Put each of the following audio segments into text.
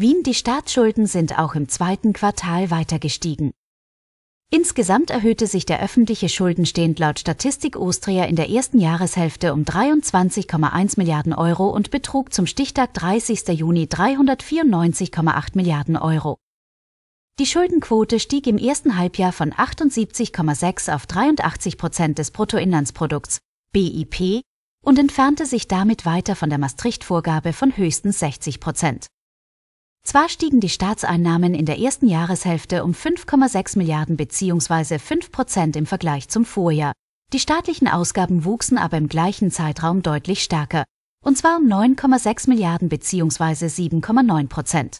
Wien die Staatsschulden sind auch im zweiten Quartal weiter gestiegen. Insgesamt erhöhte sich der öffentliche Schuldenstehend laut Statistik Austria in der ersten Jahreshälfte um 23,1 Milliarden Euro und betrug zum Stichtag 30. Juni 394,8 Milliarden Euro. Die Schuldenquote stieg im ersten Halbjahr von 78,6 auf 83 Prozent des Bruttoinlandsprodukts BIP und entfernte sich damit weiter von der Maastricht-Vorgabe von höchstens 60 Prozent. Zwar stiegen die Staatseinnahmen in der ersten Jahreshälfte um 5,6 Milliarden bzw. 5 Prozent im Vergleich zum Vorjahr. Die staatlichen Ausgaben wuchsen aber im gleichen Zeitraum deutlich stärker, und zwar um 9,6 Milliarden bzw. 7,9 Prozent.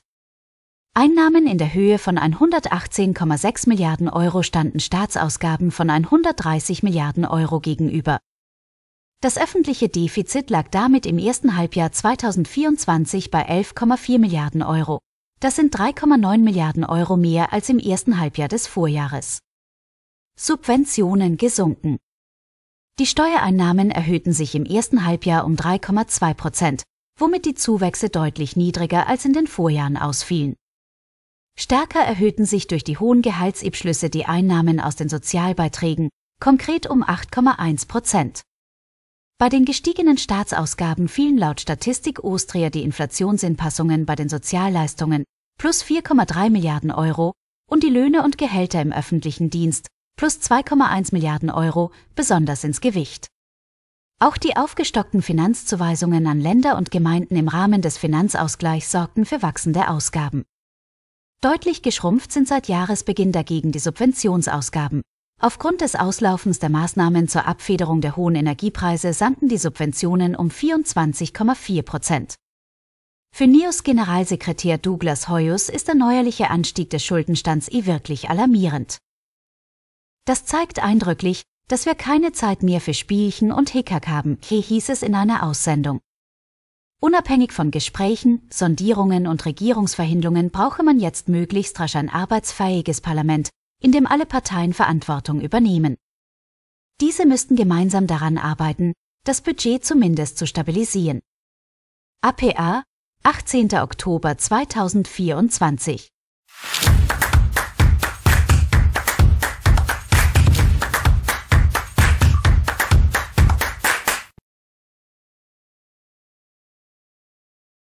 Einnahmen in der Höhe von 118,6 Milliarden Euro standen Staatsausgaben von 130 Milliarden Euro gegenüber das öffentliche Defizit lag damit im ersten Halbjahr 2024 bei 11,4 Milliarden Euro. Das sind 3,9 Milliarden Euro mehr als im ersten Halbjahr des Vorjahres. Subventionen gesunken. Die Steuereinnahmen erhöhten sich im ersten Halbjahr um 3,2 Prozent, womit die Zuwächse deutlich niedriger als in den Vorjahren ausfielen. Stärker erhöhten sich durch die hohen Gehaltsabschlüsse die Einnahmen aus den Sozialbeiträgen, konkret um 8,1 Prozent. Bei den gestiegenen Staatsausgaben fielen laut Statistik Austria die Inflationsinpassungen bei den Sozialleistungen plus 4,3 Milliarden Euro und die Löhne und Gehälter im öffentlichen Dienst plus 2,1 Milliarden Euro besonders ins Gewicht. Auch die aufgestockten Finanzzuweisungen an Länder und Gemeinden im Rahmen des Finanzausgleichs sorgten für wachsende Ausgaben. Deutlich geschrumpft sind seit Jahresbeginn dagegen die Subventionsausgaben Aufgrund des Auslaufens der Maßnahmen zur Abfederung der hohen Energiepreise sanken die Subventionen um 24,4 Prozent. Für NIOS Generalsekretär Douglas Hoyos ist der neuerliche Anstieg des Schuldenstands eh wirklich alarmierend. Das zeigt eindrücklich, dass wir keine Zeit mehr für Spielchen und Hickhack haben, hier hieß es in einer Aussendung. Unabhängig von Gesprächen, Sondierungen und Regierungsverhindlungen brauche man jetzt möglichst rasch ein arbeitsfähiges Parlament, in dem alle Parteien Verantwortung übernehmen. Diese müssten gemeinsam daran arbeiten, das Budget zumindest zu stabilisieren. APA 18. Oktober 2024